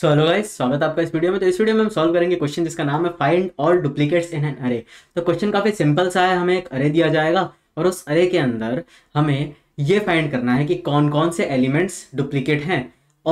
so hello guys स्वागत है आपका इस वीडियो में तो इस वीडियो में हम सॉल्व करेंगे क्वेश्चन जिसका नाम है find all duplicates in an array तो क्वेश्चन काफ़ी सिंपल सा है हमें एक अरे दिया जाएगा और उस अरे के अंदर हमें ये फाइंड करना है कि कौन कौन से एलिमेंट्स डुप्लीकेट हैं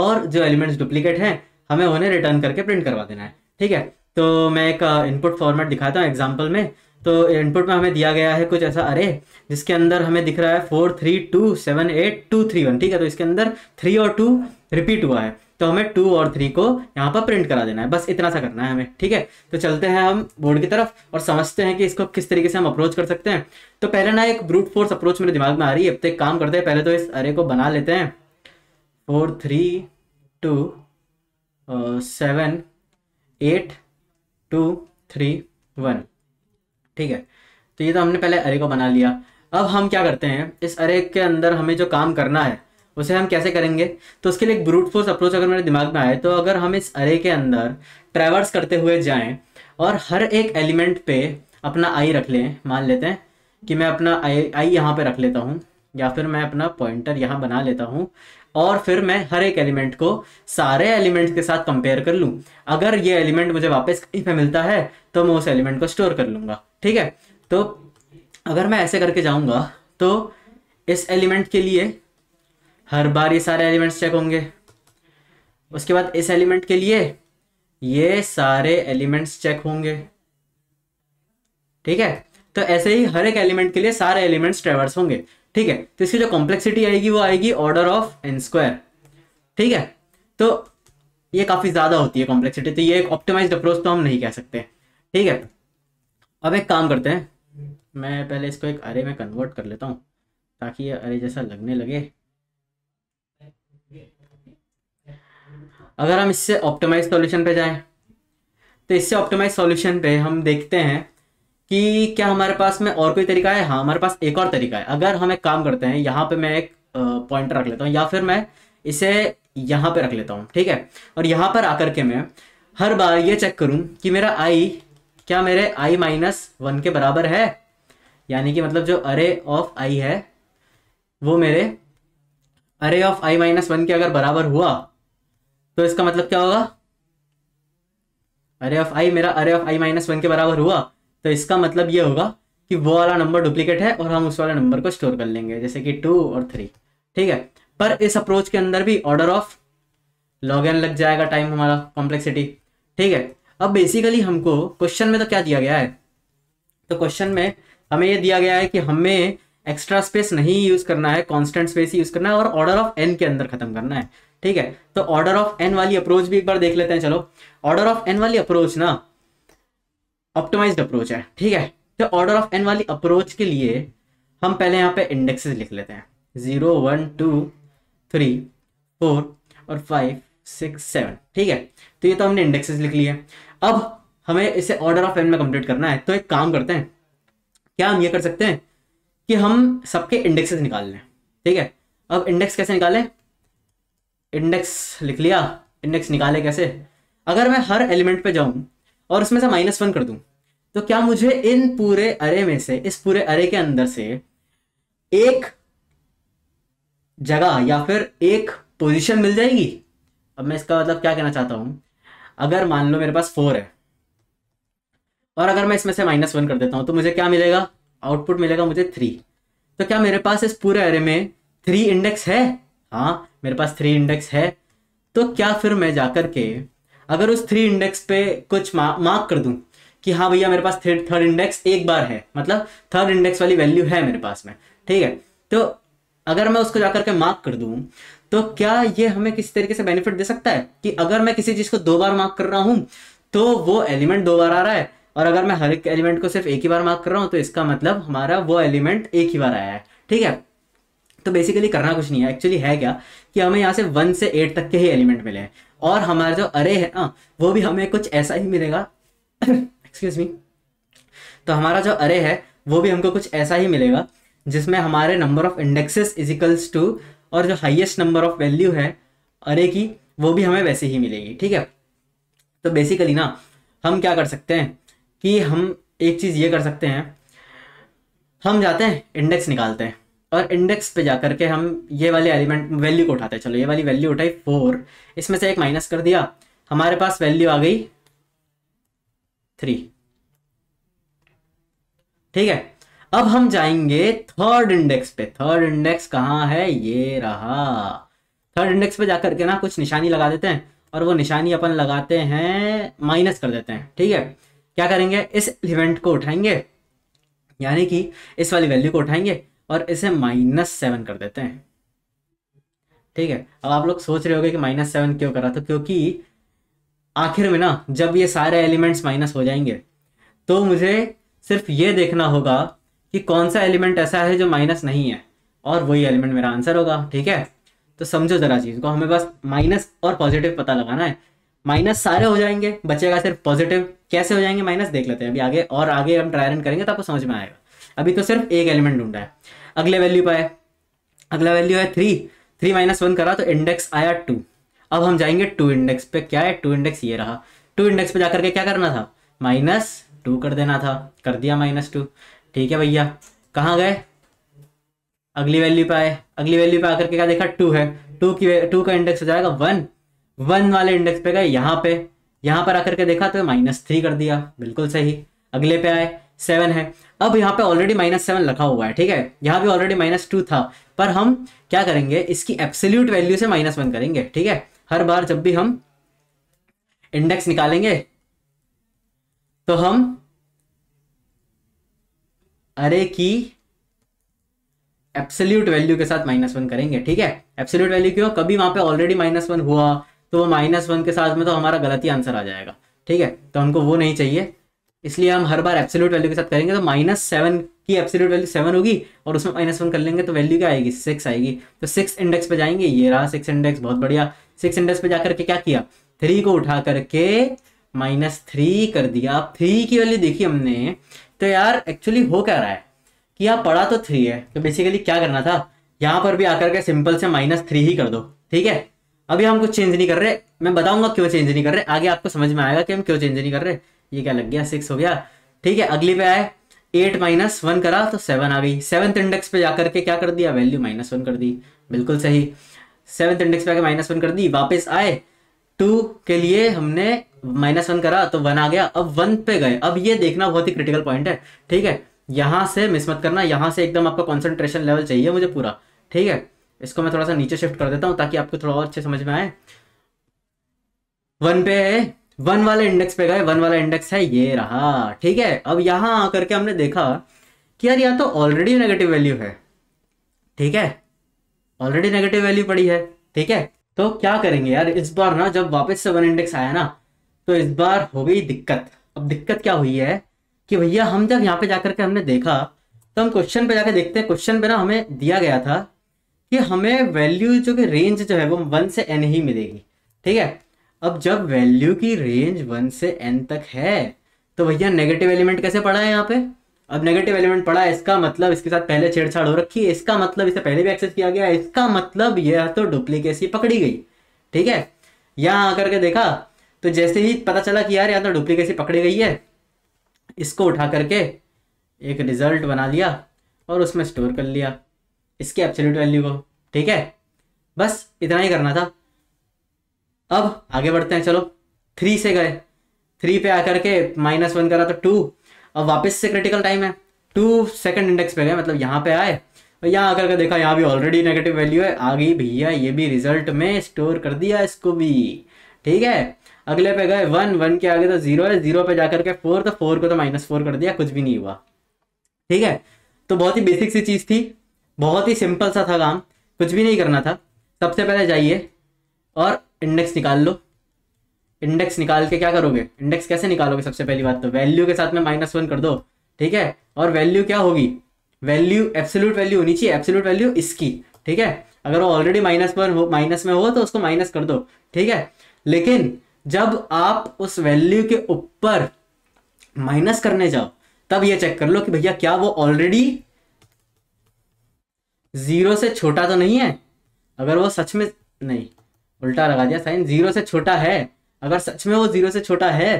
और जो एलिमेंट्स डुप्लीकेट हैं हमें उन्हें रिटर्न करके प्रिंट करवा देना है ठीक है तो मैं एक इनपुट uh, फॉर्मेट दिखाता हूँ एग्जाम्पल में तो इनपुट में हमें दिया गया है कुछ ऐसा अरे जिसके अंदर हमें दिख रहा है four three two seven eight two three one ठीक है तो इसके अंदर थ्री और टू रिपीट हुआ है तो हमें टू और थ्री को यहाँ पर प्रिंट करा देना है बस इतना सा करना है हमें ठीक है तो चलते हैं हम बोर्ड की तरफ और समझते हैं कि इसको किस तरीके से हम अप्रोच कर सकते हैं तो पहले ना एक ब्रूट फोर्स अप्रोच मेरे दिमाग में आ रही है अब तक तो काम करते हैं पहले तो इस अरे को बना लेते हैं four three two seven eight two three one ठीक है तो ये तो हमने पहले अरे को बना लिया अब हम क्या करते हैं इस अरे के अंदर हमें जो काम करना है उसे हम कैसे करेंगे तो उसके लिए एक ब्रूट फोर्स अप्रोच अगर मेरे दिमाग में आए तो अगर हम इस अरे के अंदर ट्रैवर्स करते हुए जाएं और हर एक एलिमेंट पे अपना आई रख लें मान लेते हैं कि मैं अपना आई आई यहाँ पे रख लेता हूँ या फिर मैं अपना पॉइंटर यहाँ बना लेता हूँ और फिर मैं हर एक एलिमेंट को सारे एलिमेंट के साथ कंपेयर कर लूँ अगर ये एलिमेंट मुझे वापस कहीं पर मिलता है तो मैं उस एलिमेंट को स्टोर कर लूँगा ठीक है तो अगर मैं ऐसे करके जाऊंगा तो इस एलिमेंट के लिए हर बार ये सारे एलिमेंट्स चेक होंगे उसके बाद इस एलिमेंट के लिए ये सारे एलिमेंट्स चेक होंगे ठीक है तो ऐसे ही हर एक एलिमेंट के लिए सारे एलिमेंट्स ट्रेवर्स होंगे ठीक है तो इसकी जो कॉम्प्लेक्सिटी आएगी वो आएगी ऑर्डर ऑफ एन स्क्वायर ठीक है तो ये काफ़ी ज़्यादा होती है कॉम्प्लेक्सिटी तो ये एक ऑप्टिमाइज्ड अप्रोच तो हम नहीं कह सकते ठीक है अब एक काम करते हैं मैं पहले इसको एक अरे में कन्वर्ट कर लेता हूँ ताकि ये अरे जैसा लगने लगे अगर हम इससे ऑप्टिमाइज सॉल्यूशन पे जाएं तो इससे ऑप्टिमाइज सॉल्यूशन पे हम देखते हैं कि क्या हमारे पास में और कोई तरीका है हाँ हमारे पास एक और तरीका है अगर हम एक काम करते हैं यहाँ पे मैं एक पॉइंट रख लेता हूँ या फिर मैं इसे यहाँ पे रख लेता हूँ ठीक है और यहाँ पर आकर के मैं हर बार ये चेक करूँ कि मेरा आई क्या मेरे आई माइनस वन के बराबर है यानी कि मतलब जो अरे ऑफ आई है वो मेरे अरे ऑफ आई माइनस वन के अगर बराबर हुआ तो इसका मतलब क्या होगा अरे ऑफ आई मेरा अरे ऑफ आई माइनस वन के बराबर हुआ तो इसका मतलब ये होगा कि वो वाला नंबर डुप्लीकेट है और हम उस वाले नंबर को स्टोर कर लेंगे जैसे कि टू और थ्री ठीक है पर इस अप्रोच के अंदर भी ऑर्डर ऑफ लॉग एन लग जाएगा टाइम हमारा कॉम्प्लेक्सिटी ठीक है अब बेसिकली हमको क्वेश्चन में तो क्या दिया गया है तो क्वेश्चन में हमें ये दिया गया है कि हमें एक्स्ट्रा स्पेस नहीं यूज़ करना है कॉन्स्टेंट स्पेस ही यूज़ करना है और ऑर्डर ऑफ एन के अंदर ख़त्म करना है ठीक है तो ऑर्डर ऑफ एन वाली अप्रोच भी एक बार देख लेते हैं चलो ऑर्डर ऑफ एन वाली अप्रोच ना ऑप्टोमाइज अप्रोच है ठीक है तो ऑर्डर ऑफ एन वाली अप्रोच के लिए हम पहले यहाँ पे इंडेक्सेस लिख लेते हैं zero one two three four और फाइव सिक्स सेवन ठीक है तो ये तो हमने इंडेक्सेस लिख लिए अब हमें इसे ऑर्डर ऑफ एन में कंप्लीट करना है तो एक काम करते हैं क्या हम ये कर सकते हैं कि हम सबके इंडेक्सेस निकाल लें ठीक है अब इंडेक्स कैसे निकालें इंडेक्स लिख लिया इंडेक्स निकाले कैसे अगर मैं हर एलिमेंट पे जाऊं और उसमें से माइनस वन कर दूं तो क्या मुझे इन पूरे अरे में से इस पूरे अरे के अंदर से एक जगह या फिर एक पोजीशन मिल जाएगी अब मैं इसका मतलब क्या कहना चाहता हूँ अगर मान लो मेरे पास फोर है और अगर मैं इसमें से माइनस वन कर देता हूँ तो मुझे क्या मिलेगा आउटपुट मिलेगा मुझे थ्री तो क्या मेरे पास इस पूरे एरे में थ्री इंडेक्स है हाँ मेरे पास थ्री इंडेक्स है तो क्या फिर मैं जाकर के अगर उस थ्री इंडेक्स पे कुछ मार्क मार्क कर दूं कि हाँ भैया मेरे पास थर्ड थर्ड इंडेक्स एक बार है मतलब थर्ड इंडेक्स वाली वैल्यू है मेरे पास में ठीक है तो अगर मैं उसको जाकर के मार्क कर दूं तो क्या ये हमें किसी तरीके से बेनिफिट दे सकता है कि अगर मैं किसी चीज को दो बार मार्क कर रहा हूं तो वो एलिमेंट दो बार आ रहा है और अगर मैं हर एक एलिमेंट को सिर्फ एक ही बार मार्क कर रहा हूं तो इसका मतलब हमारा वो एलिमेंट एक ही बार आया है ठीक है तो बेसिकली करना कुछ नहीं है एक्चुअली है क्या कि हमें यहाँ से वन से एट तक के ही एलिमेंट मिले हैं और हमारा जो अरे है ना वो भी हमें कुछ ऐसा ही मिलेगा एक्सक्यूज मी तो हमारा जो अरे है वो भी हमको कुछ ऐसा ही मिलेगा जिसमें हमारे number of indexes equals two और जो हाइएस्ट नंबर ऑफ वैल्यू है अरे की वो भी हमें वैसे ही मिलेगी ठीक है तो बेसिकली ना हम क्या कर सकते हैं कि हम एक चीज़ ये कर सकते हैं हम जाते हैं इंडेक्स निकालते हैं और इंडेक्स पे जा करके हम ये वाले एलिमेंट वैल्यू को उठाते हैं चलो ये वाली वैल्यू उठाई फोर इसमें से एक माइनस कर दिया हमारे पास वैल्यू आ गई थ्री ठीक है अब हम जाएंगे थर्ड इंडेक्स पे थर्ड इंडेक्स कहाँ है ये रहा थर्ड इंडेक्स पे जाकर के ना कुछ निशानी लगा देते हैं और वो निशानी अपन लगाते हैं माइनस कर देते हैं ठीक है क्या करेंगे इस इवेंट को उठाएंगे यानी कि इस वाली वैल्यू को उठाएंगे और इसे माइनस सेवन कर देते हैं ठीक है अब आप लोग सोच रहे होगे कि माइनस सेवन क्यों करा तो क्योंकि आखिर में ना जब ये सारे एलिमेंट्स माइनस हो जाएंगे तो मुझे सिर्फ ये देखना होगा कि कौन सा एलिमेंट ऐसा है जो माइनस नहीं है और वही एलिमेंट मेरा आंसर होगा ठीक है तो समझो जरा चीज़ को हमें बस माइनस और पॉजिटिव पता लगाना है माइनस सारे हो जाएंगे बचेगा सिर्फ पॉजिटिव कैसे हो जाएंगे माइनस देख लेते हैं अभी आगे और आगे हम ट्राई रन करेंगे तो आपको समझ में आएगा अभी तो सिर्फ एक एलिमेंट ढूंढा है अगले वैल्यू पर अगला वैल्यू है थ्री थ्री माइनस वन करा तो इंडेक्स आया टू अब हम जाएंगे टू इंडेक्स पे क्या है टू इंडेक्स ये रहा टू इंडेक्स पे जाकर के क्या करना था माइनस टू कर देना था कर दिया माइनस टू ठीक है भैया कहाँ गए अगली वैल्यू पे आए अगली वैल्यू पे आकर के क्या देखा टू है टू की टू का इंडेक्स हो जाएगा वन वन वाले इंडेक्स पे गए यहाँ पे यहाँ पर आकर के देखा तो माइनस थ्री कर दिया बिल्कुल सही अगले पे आए सेवन है अब यहाँ पे ऑलरेडी माइनस सेवन लिखा हुआ है ठीक है यहाँ पे ऑलरेडी माइनस टू था पर हम क्या करेंगे इसकी एब्सोल्यूट वैल्यू से माइनस वन करेंगे ठीक है हर बार जब भी हम इंडेक्स निकालेंगे तो हम अरे की एप्सल्यूट वैल्यू के साथ माइनस वन करेंगे ठीक है एप्सल्यूट वैल्यू क्यों कभी वहां पे ऑलरेडी माइनस वन हुआ तो वो माइनस वन के साथ में तो हमारा गलत ही आंसर आ जाएगा ठीक है तो हमको वो नहीं चाहिए इसलिए हम हर बार एप्सल्यूट वैल्यू के साथ करेंगे तो माइनस सेवन की एप्सल्यूट वैल्यू सेवन होगी और उसमें माइनस वन कर लेंगे तो वैल्यू क्या आएगी सिक्स आएगी तो सिक्स इंडेक्स पे जाएंगे ये रहा सिक्स इंडेक्स बहुत बढ़िया सिक्स इंडेक्स पे जाकर के क्या किया थ्री को उठा करके माइनस थ्री कर दिया अब थ्री की वैल्यू देखी हमने तो यार एक्चुअली हो क्या रहा है कि यहाँ पढ़ा तो थ्री है तो बेसिकली क्या करना था यहाँ पर भी आकर के सिंपल से माइनस थ्री ही कर दो ठीक है अभी हम कुछ चेंज नहीं कर रहे मैं बताऊंगा क्यों चेंज नहीं कर रहे आगे आपको समझ में आएगा कि हम क्यों चेंज नहीं कर रहे ये क्या लग गया सिक्स हो गया ठीक है अगली पे आए एट माइनस वन करा तो सेवन आ गई सेवंथ इंडेक्स पे जाकर के क्या कर दिया वैल्यू माइनस वन कर दी बिल्कुल सही सेवंथ इंडेक्स पे आके माइनस वन कर दी वापस आए टू के लिए हमने माइनस वन करा तो वन आ गया अब वन पे गए अब ये देखना बहुत ही क्रिटिकल पॉइंट है ठीक है यहां से मिस मत करना यहां से एकदम आपका कॉन्सेंट्रेशन लेवल चाहिए मुझे पूरा ठीक है इसको मैं थोड़ा सा नीचे शिफ्ट कर देता हूं ताकि आपको थोड़ा और अच्छे समझ में आए वन पे है वन वाले इंडेक्स पे गए वन वाला इंडेक्स है ये रहा ठीक है अब यहाँ आकर के हमने देखा कि यार यहाँ तो ऑलरेडी नेगेटिव वैल्यू है ठीक है ऑलरेडी नेगेटिव वैल्यू पड़ी है ठीक है तो क्या करेंगे यार इस बार ना जब वापस से वन इंडेक्स आया ना तो इस बार हो गई दिक्कत अब दिक्कत क्या हुई है कि भैया हम जब यहाँ पे जाकर के हमने देखा तो हम क्वेश्चन पे जाकर देखते हैं क्वेश्चन पे ना हमें दिया गया था कि हमें वैल्यू जो कि रेंज जो है वो वन से एन ही मिलेगी ठीक है अब जब वैल्यू की रेंज वन से एन तक है तो भैया नेगेटिव एलिमेंट कैसे पड़ा है यहाँ पे अब नेगेटिव एलिमेंट पड़ा है इसका मतलब इसके साथ पहले छेड़छाड़ हो रखी है इसका मतलब इसे पहले भी एक्सेस किया गया है इसका मतलब यह तो डुप्लीकेसी पकड़ी गई ठीक है यहाँ आकर के देखा तो जैसे ही पता चला कि यार यहाँ तो डुप्लीकेसी पकड़ी गई है इसको उठा करके एक रिजल्ट बना लिया और उसमें स्टोर कर लिया इसके एब्सोल्यूट वैल्यू को ठीक है बस इतना ही करना था अब आगे बढ़ते हैं चलो थ्री से गए थ्री पे आकर के माइनस वन करा तो टू अब वापस से क्रिटिकल टाइम है टू सेकंड इंडेक्स पे गए मतलब यहाँ पे आए और यहाँ आकर के देखा यहाँ भी ऑलरेडी नेगेटिव वैल्यू है आ गई भैया ये भी रिजल्ट में स्टोर कर दिया इसको भी ठीक है अगले पे गए वन वन के आगे तो जीरो है जीरो पे जाकर के फोर तो फोर को तो माइनस फोर कर दिया कुछ भी नहीं हुआ ठीक है तो बहुत ही बेसिक सी चीज़ थी बहुत ही सिंपल सा था काम कुछ भी नहीं करना था सबसे पहले जाइए और इंडेक्स निकाल लो इंडेक्स निकाल के क्या करोगे इंडेक्स कैसे निकालोगे सबसे पहली बात तो वैल्यू के साथ में माइनस वन कर दो ठीक है और वैल्यू क्या होगी वैल्यू एब्सोल्यूट वैल्यू होनी चाहिए एब्सोल्यूट वैल्यू इसकी ठीक है अगर वो ऑलरेडी माइनस वन हो माइनस में हो तो उसको माइनस कर दो ठीक है लेकिन जब आप उस वैल्यू के ऊपर माइनस करने जाओ तब ये चेक कर लो कि भैया क्या वो ऑलरेडी जीरो से छोटा तो नहीं है अगर वो सच में नहीं उल्टा लगा दिया साइन जीरो से छोटा है अगर सच में वो जीरो से छोटा है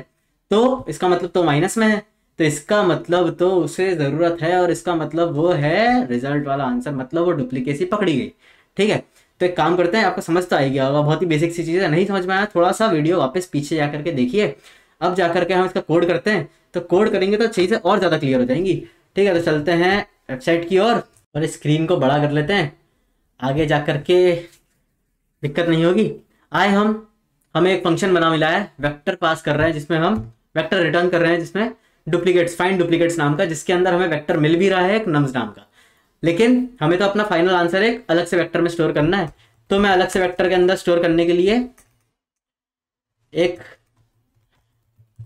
तो इसका मतलब तो माइनस में है तो इसका मतलब तो उसे ज़रूरत है और इसका मतलब वो है रिजल्ट वाला आंसर मतलब वो डुप्लीकेसी पकड़ी गई ठीक है तो एक काम करते हैं आपको समझ तो आएगी होगा बहुत ही बेसिक सी चीज़ है नहीं समझ में आया थोड़ा सा वीडियो वापस पीछे जा करके देखिए अब जा करके हम इसका कोड करते हैं तो कोड करेंगे तो चीज़ें और ज़्यादा क्लियर हो जाएंगी ठीक है तो चलते हैं वेबसाइट की ओर और स्क्रीन को बड़ा कर लेते हैं आगे जा करके दिक्कत नहीं होगी आए हम हमें एक फंक्शन बना मिला है वेक्टर पास कर रहे हैं जिसमें हम वेक्टर रिटर्न कर रहे हैं जिसमें डुप्लीकेट्स फाइन डुप्लीकेट्स नाम का जिसके अंदर हमें वेक्टर मिल भी रहा है एक नम्स नाम का लेकिन हमें तो अपना फाइनल आंसर एक अलग से वेक्टर में स्टोर करना है तो मैं अलग से वेक्टर के अंदर स्टोर करने के लिए एक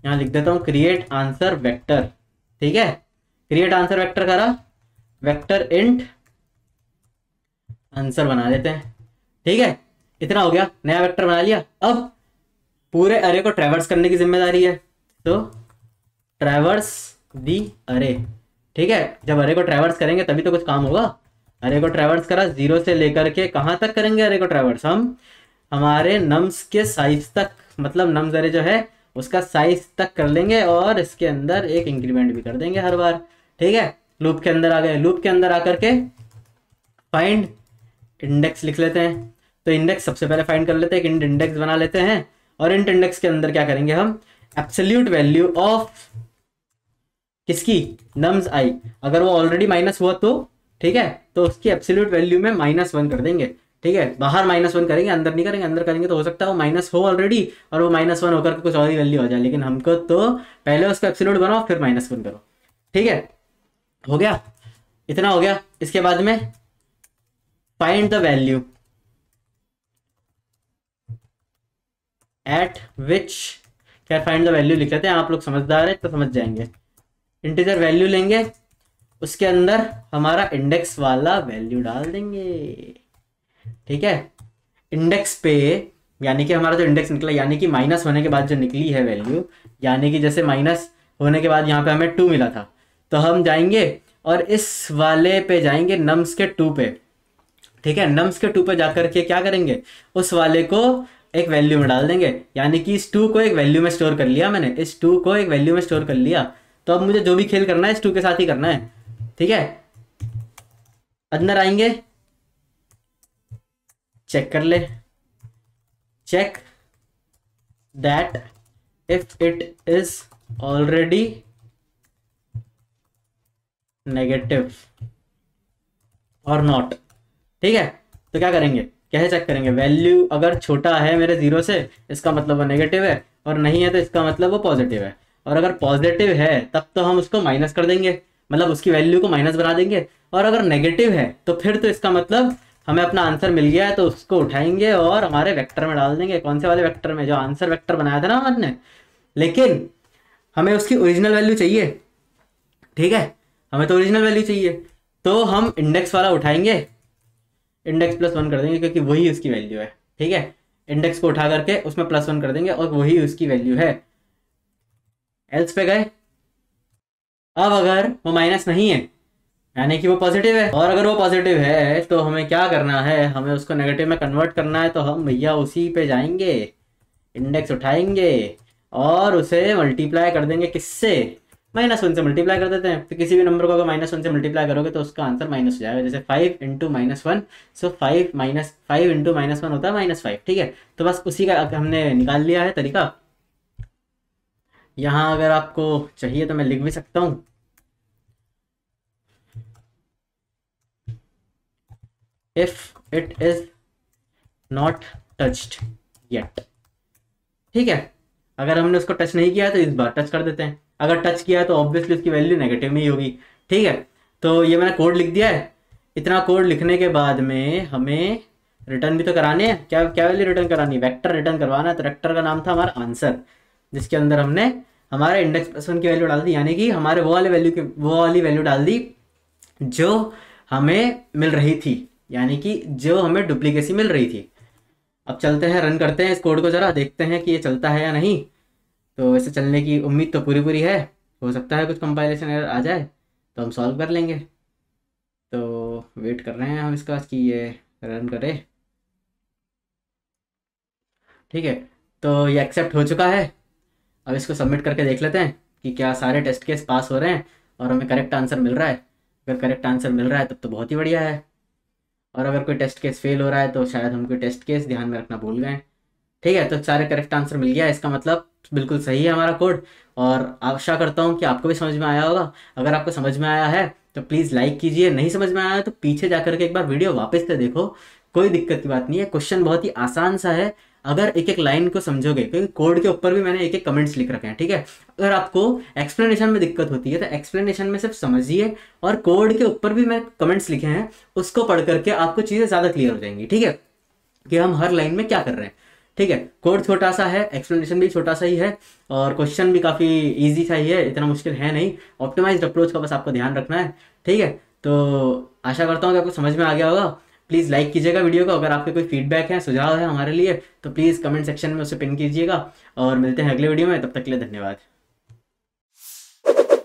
यहां लिख देता हूं क्रिएट आंसर वेक्टर ठीक है क्रिएट आंसर वेक्टर करा वेक्टर इंट आंसर बना देते हैं ठीक है इतना हो गया नया वेक्टर बना लिया अब पूरे अरे को ट्रेवर्स करने की जिम्मेदारी है तो ट्रेवर्स दी अरे ठीक है जब अरे को ट्रेवर्स करेंगे तभी तो कुछ काम होगा अरे को ट्रेवर्स करा जीरो से लेकर के कहाँ तक करेंगे अरे को ट्रेवर्स हम हमारे नम्स के साइज तक मतलब नम्स अरे जो है उसका साइज तक कर लेंगे और इसके अंदर एक इंक्रीमेंट भी कर देंगे हर बार ठीक है लूप के अंदर आ गए लूप के अंदर आकर के फाइंड इंडेक्स लिख लेते हैं तो इंडेक्स सबसे पहले फाइंड कर लेते हैं इंट इंडेक्स बना लेते हैं और इंट इंडेक्स के अंदर क्या करेंगे हम एप्सल्यूट वैल्यू ऑफ किसकी नम्स आई अगर वो ऑलरेडी माइनस हुआ तो ठीक है तो उसकी एब्सोल्यूट वैल्यू में माइनस वन कर देंगे ठीक है बाहर माइनस वन करेंगे अंदर नहीं करेंगे अंदर करेंगे तो हो सकता है वो माइनस हो ऑलरेडी और वो माइनस वन होकर कुछ और ही वैल्यू हो जाए लेकिन हमको तो पहले उसका एब्सोल्यूट बनाओ फिर माइनस वन करो ठीक है हो गया इतना हो गया इसके बाद में find the value at which क्या फाइंड द वैल्यू लिख लेते हैं आप लोग समझदार है तो समझ जाएंगे इंटीजर वैल्यू लेंगे उसके अंदर हमारा इंडेक्स वाला वैल्यू डाल देंगे ठीक है इंडेक्स पे यानी कि हमारा जो इंडेक्स निकला यानी कि माइनस होने के बाद जो निकली है वैल्यू यानी कि जैसे माइनस होने के बाद यहाँ पे हमें टू मिला था तो हम जाएंगे और इस वाले पे जाएंगे नम्स के टू पे ठीक है नम्स के टू पे जाकर के क्या करेंगे उस वाले को एक वैल्यू में डाल देंगे यानी कि इस टू को एक वैल्यू में स्टोर कर लिया मैंने इस टू को एक वैल्यू में स्टोर कर लिया तो अब मुझे जो भी खेल करना है इस टू के साथ ही करना है ठीक है अंदर आएंगे चेक कर ले check that if it is already negative और नॉट ठीक है तो क्या करेंगे कैसे चेक करेंगे वैल्यू अगर छोटा है मेरे जीरो से इसका मतलब वो नेगेटिव है और नहीं है तो इसका मतलब वो पॉजिटिव है और अगर पॉजिटिव है तब तो हम उसको माइनस कर देंगे मतलब उसकी वैल्यू को माइनस बना देंगे और अगर नेगेटिव है तो फिर तो इसका मतलब हमें अपना आंसर मिल गया है तो उसको उठाएंगे और हमारे वेक्टर में डाल देंगे कौन से वाले वेक्टर में जो आंसर वेक्टर बनाया था ना हमने लेकिन हमें उसकी ओरिजिनल वैल्यू चाहिए ठीक है हमें तो ओरिजिनल वैल्यू चाहिए तो हम इंडेक्स वाला उठाएंगे इंडेक्स प्लस वन कर देंगे क्योंकि वही उसकी वैल्यू है ठीक है इंडेक्स को उठा करके उसमें प्लस वन कर देंगे और वही उसकी वैल्यू है एल्स पे गए अब अगर वो माइनस नहीं है यानी कि वो पॉजिटिव है और अगर वो पॉजिटिव है तो हमें क्या करना है हमें उसको नेगेटिव में कन्वर्ट करना है तो हम भैया उसी पे जाएंगे इंडेक्स उठाएंगे और उसे मल्टीप्लाई कर देंगे किससे माइनस वन से मल्टीप्लाई कर देते हैं तो किसी भी नंबर को अगर माइनस वन से मल्टीप्लाई करोगे तो उसका आंसर माइनस हो जाएगा जैसे five into minus one so five minus five into minus one होता है माइनस फाइव ठीक है तो बस उसी का हमने निकाल लिया है तरीका यहाँ अगर आपको चाहिए तो मैं लिख भी सकता हूँ if it is not touched yet ठीक है अगर हमने उसको टच नहीं किया तो इस बार टच कर देते हैं अगर टच किया तो ऑब्वियसली उसकी वैल्यू नेगेटिव में ही होगी ठीक है तो ये मैंने कोड लिख दिया है इतना कोड लिखने के बाद में हमें रिटर्न भी तो कराने हैं क्या क्या वैल्यू रिटर्न करानी है वैक्टर रिटर्न करवाना है तो वेक्टर का नाम था हमारा आंसर जिसके अंदर हमने हमारा इंडेक्स प्लस वन की वैल्यू डाल दी यानी कि हमारे वो वाले वैल्यू की वो वाली वैल्यू डाल दी जो हमें मिल रही थी यानी कि जो हमें डुप्लीकेसी मिल रही थी अब चलते हैं रन करते हैं इस कोड को ज़रा देखते हैं कि ये चलता है या नहीं तो इसे चलने की उम्मीद तो पूरी पूरी है हो सकता है कुछ कंपाइलेशन एरर आ जाए तो हम सॉल्व कर लेंगे तो वेट कर रहे हैं हम इसका कि ये रन करे ठीक है तो ये एक्सेप्ट हो चुका है अब इसको सबमिट करके देख लेते हैं कि क्या सारे टेस्ट केस पास हो रहे हैं और हमें करेक्ट आंसर मिल रहा है अगर करेक्ट आंसर मिल रहा है तब तो बहुत ही बढ़िया है और अगर कोई टेस्ट केस फेल हो रहा है तो शायद हम कोई टेस्ट केस ध्यान में रखना भूल गए ठीक है तो सारे करेक्ट आंसर मिल गया इसका मतलब बिल्कुल सही है हमारा कोड और आशा करता हूँ कि आपको भी समझ में आया होगा अगर आपको समझ में आया है तो प्लीज़ लाइक कीजिए नहीं समझ में आया तो पीछे जा करके एक बार वीडियो वापस से देखो कोई दिक्कत की बात नहीं है क्वेश्चन बहुत ही आसान सा है अगर एक एक लाइन को समझोगे क्योंकि कोड के ऊपर भी मैंने एक एक कमेंट्स लिख रखे हैं ठीक है अगर आपको एक्सप्लेनेशन में दिक्कत होती है तो एक्सप्लेनेशन में सिर्फ समझिए और कोड के ऊपर भी मैं कमेंट्स लिखे हैं उसको पढ़ करके आपको चीज़ें ज़्यादा क्लियर हो जाएंगी ठीक है कि हम हर लाइन में क्या कर रहे हैं ठीक है कोड छोटा सा है एक्सप्लेनेशन भी छोटा सा ही है और क्वेश्चन भी काफ़ी ईजी सा ही है इतना मुश्किल है नहीं ऑप्टिमाइज अप्रोच का बस आपको ध्यान रखना है ठीक है तो आशा करता हूँ कि आपको समझ में आ गया होगा प्लीज़ लाइक कीजिएगा वीडियो को अगर आपके कोई फीडबैक है सुझाव है हमारे लिए तो प्लीज़ कमेंट सेक्शन में उसे पिन कीजिएगा और मिलते हैं अगले वीडियो में तब तक के लिए धन्यवाद